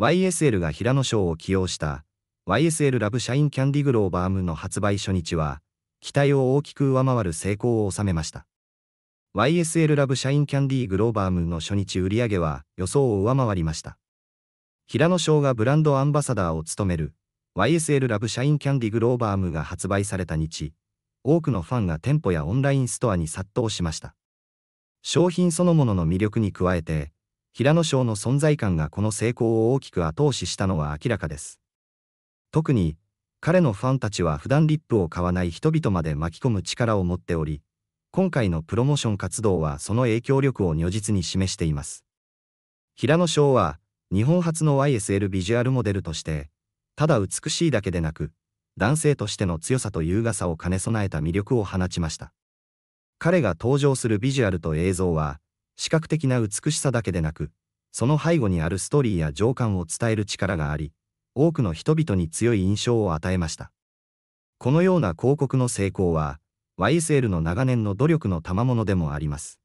YSL が平野賞を起用した YSL ラブシャインキャンディグローバームの発売初日は、期待を大きく上回る成功を収めました。YSL ラブシャインキャンディグローバームの初日売上は予想を上回りました。平野賞がブランドアンバサダーを務める YSL ラブシャインキャンディグローバームが発売された日、多くのファンが店舗やオンラインストアに殺到しました。商品そのものの魅力に加えて、平野賞の存在感がこの成功を大きく後押ししたのは明らかです。特に、彼のファンたちは普段リップを買わない人々まで巻き込む力を持っており、今回のプロモーション活動はその影響力を如実に示しています。平野翔は、日本初の YSL ビジュアルモデルとして、ただ美しいだけでなく、男性としての強さと優雅さを兼ね備えた魅力を放ちました。彼が登場するビジュアルと映像は、視覚的な美しさだけでなく、その背後にあるストーリーや情感を伝える力があり、多くの人々に強い印象を与えました。このような広告の成功は、YSL の長年の努力の賜物でもあります。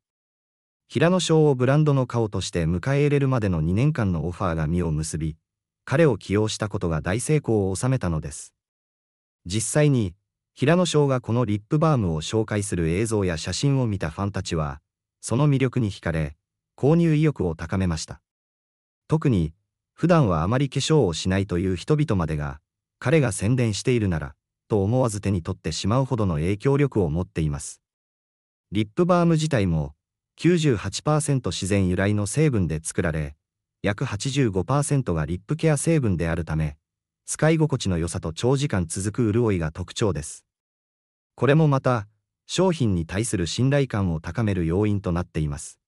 平野翔をブランドの顔として迎え入れるまでの2年間のオファーが実を結び、彼を起用したことが大成功を収めたのです。実際に、平野翔がこのリップバームを紹介する映像や写真を見たファンたちは、その魅力に惹かれ、購入意欲を高めました。特に、普段はあまり化粧をしないという人々までが、彼が宣伝しているなら、と思わず手に取ってしまうほどの影響力を持っています。リップバーム自体も98%自然由来の成分で作られ、約85%がリップケア成分であるため、使い心地の良さと長時間続く潤いが特徴です。これもまた、商品に対する信頼感を高める要因となっています。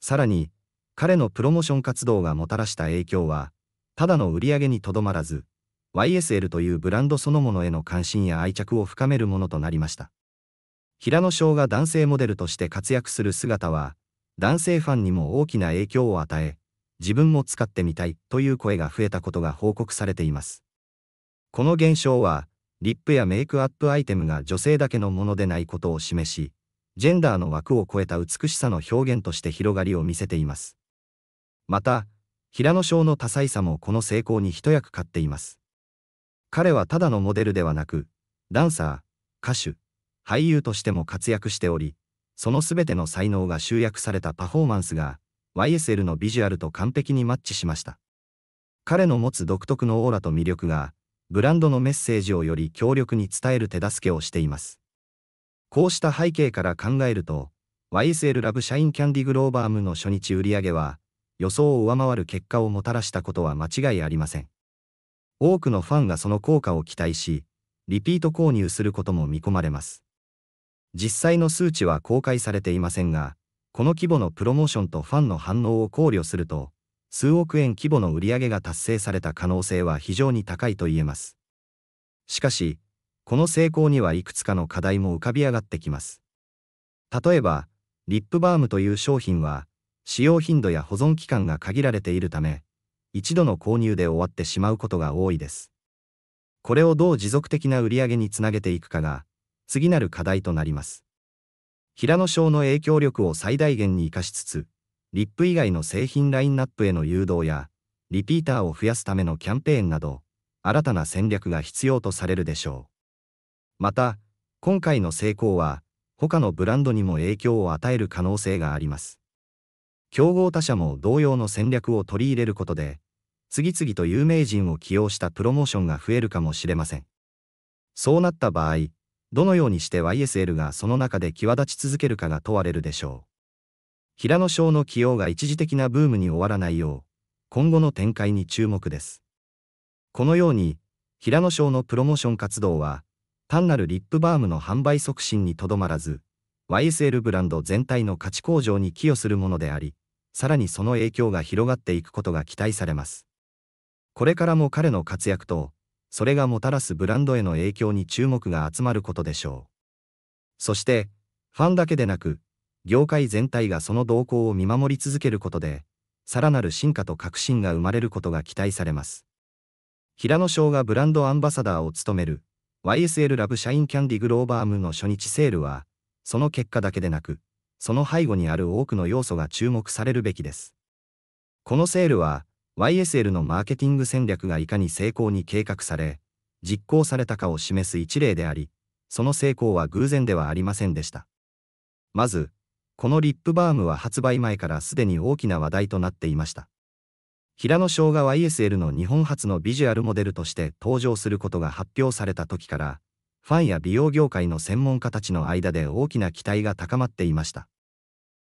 さらに、彼のプロモーション活動がもたらした影響は、ただの売り上げにとどまらず、YSL というブランドそのものへの関心や愛着を深めるものとなりました。平野翔が男性モデルとして活躍する姿は、男性ファンにも大きな影響を与え、自分も使ってみたいという声が増えたことが報告されています。この現象は、リップやメイクアップアイテムが女性だけのものでないことを示し、ジェンダーの枠を超えた美しさの表現として広がりを見せています。また、平野翔の多彩さもこの成功に一役買っています。彼はただのモデルではなく、ダンサー、歌手、俳優としても活躍しており、その全ての才能が集約されたパフォーマンスが、YSL のビジュアルと完璧にマッチしました。彼の持つ独特のオーラと魅力が、ブランドのメッセージをより強力に伝える手助けをしています。こうした背景から考えると、YSL ラブ社員キャンディグローバームの初日売上は、予想を上回る結果をもたらしたことは間違いありません。多くのファンがその効果を期待し、リピート購入することも見込まれます。実際の数値は公開されていませんが、この規模のプロモーションとファンの反応を考慮すると、数億円規模の売り上げが達成された可能性は非常に高いと言えます。しかし、この成功にはいくつかの課題も浮かび上がってきます。例えば、リップバームという商品は、使用頻度や保存期間が限られているため、一度の購入で終わってしまうことが多いです。これをどう持続的な売り上げにつなげていくかが、次なる課題となります。平野賞の影響力を最大限に生かしつつ、リップ以外の製品ラインナップへの誘導や、リピーターを増やすためのキャンペーンなど、新たな戦略が必要とされるでしょう。また、今回の成功は、他のブランドにも影響を与える可能性があります。競合他社も同様の戦略を取り入れることで、次々と有名人を起用したプロモーションが増えるかもしれません。そうなった場合、どのようにして YSL がその中で際立ち続けるかが問われるでしょう。平野翔の起用が一時的なブームに終わらないよう、今後の展開に注目です。このように、平野翔のプロモーション活動は、単なるリップバームの販売促進にとどまらず、YSL ブランド全体の価値向上に寄与するものであり、さらにその影響が広がっていくことが期待されます。これからも彼の活躍と、それがもたらすブランドへの影響に注目が集まることでしょう。そして、ファンだけでなく、業界全体がその動向を見守り続けることで、さらなる進化と革新が生まれることが期待されます。平野翔がブランドアンバサダーを務める YSL ラブシャインキャンディグローバームの初日セールは、その結果だけでなく、その背後にある多くの要素が注目されるべきです。このセールは、YSL のマーケティング戦略がいかに成功に計画され、実行されたかを示す一例であり、その成功は偶然ではありませんでした。まず、このリップバームは発売前からすでに大きな話題となっていました。平野翔が YSL の日本初のビジュアルモデルとして登場することが発表された時から、ファンや美容業界の専門家たちの間で大きな期待が高まっていました。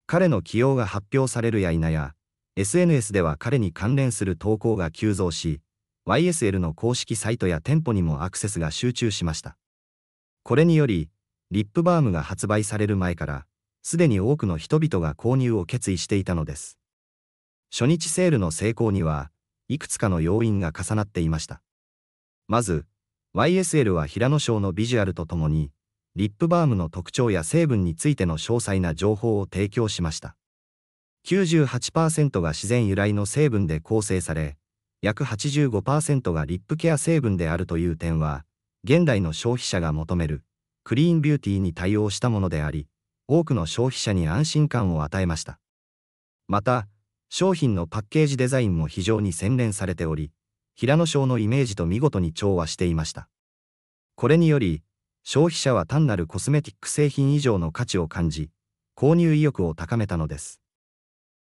彼の起用が発表されるや否や、SNS では彼に関連する投稿が急増し、YSL の公式サイトや店舗にもアクセスが集中しました。これにより、リップバームが発売される前から、すでに多くの人々が購入を決意していたのです。初日セールの成功には、いくつかの要因が重なっていました。まず、YSL は平野賞のビジュアルとともに、リップバームの特徴や成分についての詳細な情報を提供しました。98%が自然由来の成分で構成され、約85%がリップケア成分であるという点は、現代の消費者が求めるクリーンビューティーに対応したものであり、多くの消費者に安心感を与えました。また、商品のパッケージデザインも非常に洗練されており、平野賞のイメージと見事に調和していました。これにより、消費者は単なるコスメティック製品以上の価値を感じ、購入意欲を高めたのです。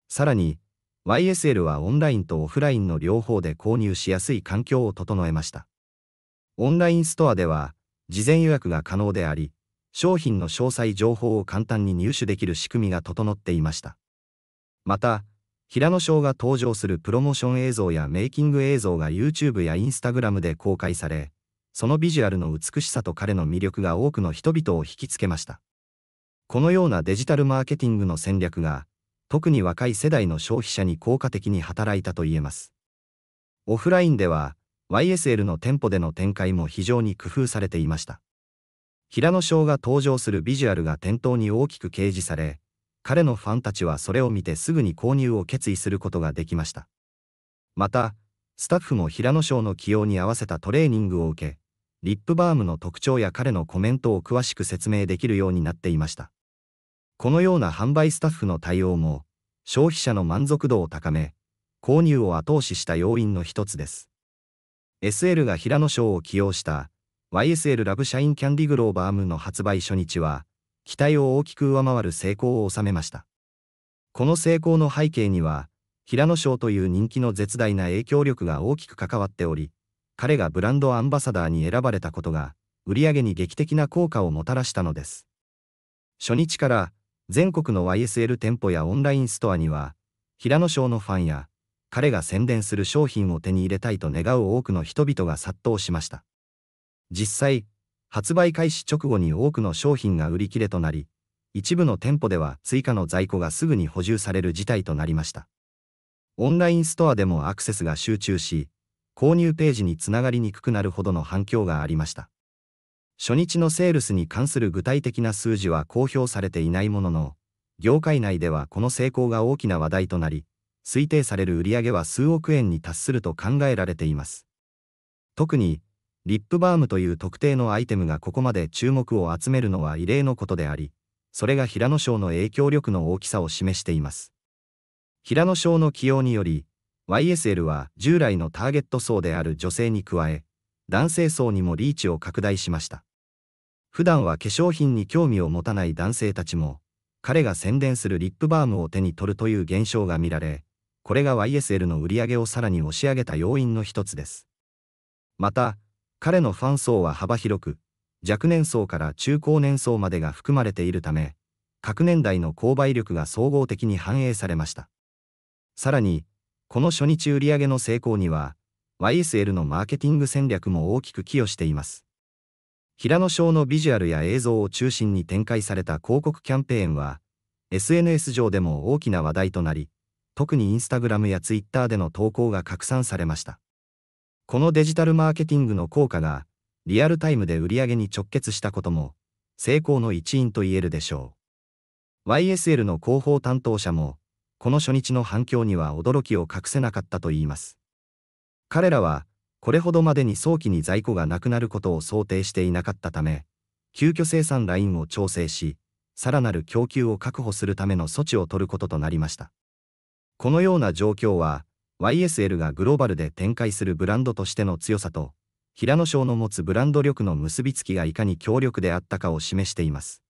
さらに、YSL はオンラインとオフラインの両方で購入しやすい環境を整えました。オンラインストアでは、事前予約が可能であり、商品の詳細情報を簡単に入手できる仕組みが整っていました。また、平野翔が登場するプロモーション映像やメイキング映像が YouTube や Instagram で公開され、そのビジュアルの美しさと彼の魅力が多くの人々を引きつけました。このようなデジタルマーケティングの戦略が、特に若い世代の消費者に効果的に働いたといえます。オフラインでは、YSL の店舗での展開も非常に工夫されていました。平野翔が登場するビジュアルが店頭に大きく掲示され、彼のファンたちはそれを見てすぐに購入を決意することができました。また、スタッフも平野翔の起用に合わせたトレーニングを受け、リップバームの特徴や彼のコメントを詳しく説明できるようになっていました。このような販売スタッフの対応も、消費者の満足度を高め、購入を後押しした要因の一つです。SL が平野翔を起用した YSL ラブインキャンディグローバームの発売初日は、期待を大きく上回る成功を収めました。この成功の背景には、平野翔という人気の絶大な影響力が大きく関わっており、彼がブランドアンバサダーに選ばれたことが、売り上げに劇的な効果をもたらしたのです。初日から、全国の YSL 店舗やオンラインストアには、平野翔のファンや、彼が宣伝する商品を手に入れたいと願う多くの人々が殺到しました。実際、発売開始直後に多くの商品が売り切れとなり、一部の店舗では追加の在庫がすぐに補充される事態となりました。オンラインストアでもアクセスが集中し、購入ページにつながりにくくなるほどの反響がありました。初日のセールスに関する具体的な数字は公表されていないものの、業界内ではこの成功が大きな話題となり、推定される売上は数億円に達すると考えられています。特に、リップバームという特定のアイテムがここまで注目を集めるのは異例のことであり、それが平野省の影響力の大きさを示しています。平野省の起用により、YSL は従来のターゲット層である女性に加え、男性層にもリーチを拡大しました。普段は化粧品に興味を持たない男性たちも、彼が宣伝するリップバームを手に取るという現象が見られ、これが YSL の売り上げをさらに押し上げた要因の一つです。また、彼のファン層は幅広く、若年層から中高年層までが含まれているため、各年代の購買力が総合的に反映されました。さらに、この初日売上の成功には、YSL のマーケティング戦略も大きく寄与しています。平野翔のビジュアルや映像を中心に展開された広告キャンペーンは、SNS 上でも大きな話題となり、特にインスタグラムやツイッターでの投稿が拡散されました。このデジタルマーケティングの効果が、リアルタイムで売上に直結したことも、成功の一因と言えるでしょう。YSL の広報担当者も、この初日の反響には驚きを隠せなかったと言います。彼らは、これほどまでに早期に在庫がなくなることを想定していなかったため、急遽生産ラインを調整し、さらなる供給を確保するための措置を取ることとなりました。このような状況は、YSL がグローバルで展開するブランドとしての強さと、平野賞の持つブランド力の結びつきがいかに強力であったかを示しています。